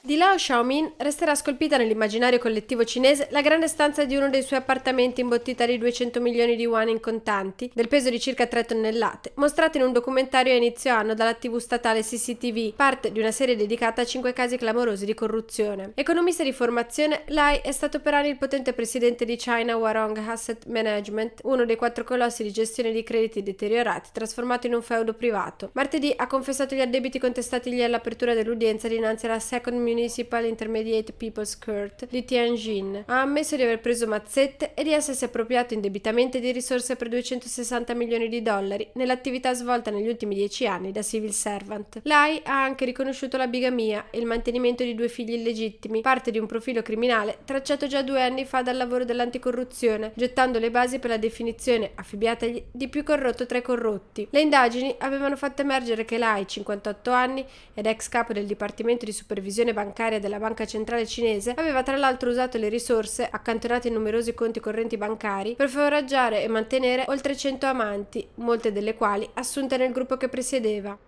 Di Lao Xiaomin resterà scolpita nell'immaginario collettivo cinese la grande stanza di uno dei suoi appartamenti imbottita di 200 milioni di yuan in contanti, del peso di circa 3 tonnellate, mostrata in un documentario a inizio anno dalla TV statale CCTV, parte di una serie dedicata a 5 casi clamorosi di corruzione. Economista di formazione, Lai è stato per anni il potente presidente di China Warong Asset Management, uno dei quattro colossi di gestione di crediti deteriorati, trasformato in un feudo privato. Martedì ha confessato gli addebiti contestatagli all'apertura dell'udienza dinanzi alla Second Municipal Intermediate People's Court di Tianjin. Ha ammesso di aver preso mazzette e di essersi appropriato indebitamente di risorse per 260 milioni di dollari nell'attività svolta negli ultimi dieci anni da civil servant. Lai ha anche riconosciuto la bigamia e il mantenimento di due figli illegittimi, parte di un profilo criminale tracciato già due anni fa dal lavoro dell'anticorruzione, gettando le basi per la definizione, affibbiatagli, di più corrotto tra i corrotti. Le indagini avevano fatto emergere che Lai, 58 anni, ed ex capo del Dipartimento di Supervisione bancaria della Banca Centrale Cinese, aveva tra l'altro usato le risorse, accantonate in numerosi conti correnti bancari, per foraggiare e mantenere oltre 100 amanti, molte delle quali assunte nel gruppo che presiedeva.